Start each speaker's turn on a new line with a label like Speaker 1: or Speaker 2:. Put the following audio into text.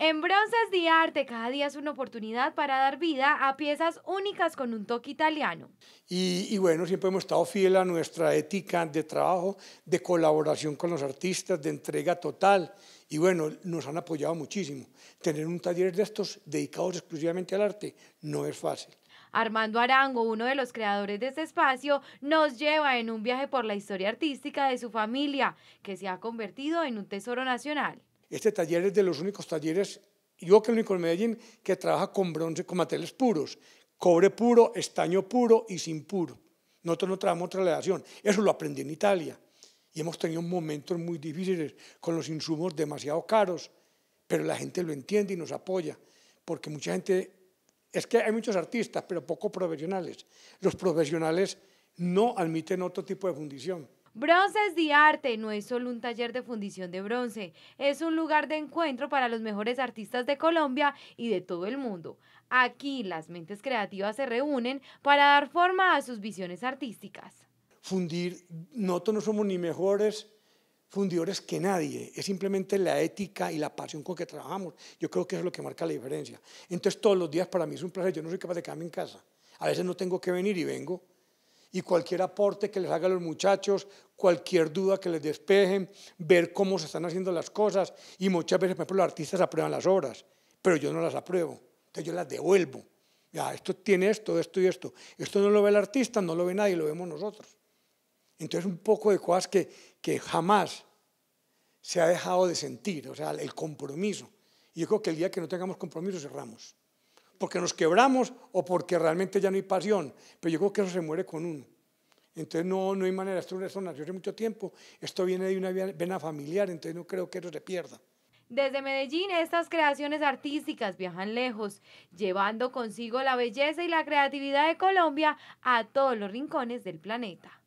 Speaker 1: En Bronces de Arte, cada día es una oportunidad para dar vida a piezas únicas con un toque italiano.
Speaker 2: Y, bueno, siempre hemos estado fiel a nuestra ética de trabajo, de colaboración con los artistas, de entrega total. Y bueno, nos han apoyado muchísimo. Tener un taller de estos dedicados exclusivamente al arte no es fácil.
Speaker 1: Armando Arango, uno de los creadores de este espacio, nos lleva en un viaje por la historia artística de su familia, que se ha convertido en un tesoro nacional.
Speaker 2: Este taller es de los únicos talleres, yo que el único en Medellín, que trabaja con bronce, con materiales puros, cobre puro, estaño puro y sin puro. Nosotros no trabajamos otra relación. Eso lo aprendí en Italia. Y hemos tenido momentos muy difíciles con los insumos demasiado caros, pero la gente lo entiende y nos apoya, porque mucha gente, es que hay muchos artistas, pero poco profesionales. Los profesionales no admiten otro tipo de fundición.
Speaker 1: Bronces de Arte no es solo un taller de fundición de bronce, es un lugar de encuentro para los mejores artistas de Colombia y de todo el mundo. Aquí las mentes creativas se reúnen para dar forma a sus visiones artísticas.
Speaker 2: Fundir, nosotros no somos ni mejores fundidores que nadie, es simplemente la ética y la pasión con que trabajamos. Yo creo que es lo que marca la diferencia. Entonces todos los días para mí es un placer, yo no soy capaz de quedarme en casa. A veces no tengo que venir y vengo y cualquier aporte que les haga los muchachos, cualquier duda que les despejen, ver cómo se están haciendo las cosas. Y muchas veces, por ejemplo, los artistas aprueban las obras, pero yo no las apruebo, entonces yo las devuelvo. Ya, esto tiene esto, esto y esto. Esto no lo ve el artista, no lo ve nadie, lo vemos nosotros. Entonces, un poco de cosas que, que jamás se ha dejado de sentir, o sea, el compromiso. Y yo creo que el día que no tengamos compromiso cerramos porque nos quebramos o porque realmente ya no hay pasión. Pero yo creo que eso se muere con uno. Entonces no, no hay manera, esto es una hace mucho tiempo, esto viene de una vena familiar, entonces no creo que eso se pierda.
Speaker 1: Desde Medellín estas creaciones artísticas viajan lejos, llevando consigo la belleza y la creatividad de Colombia a todos los rincones del planeta.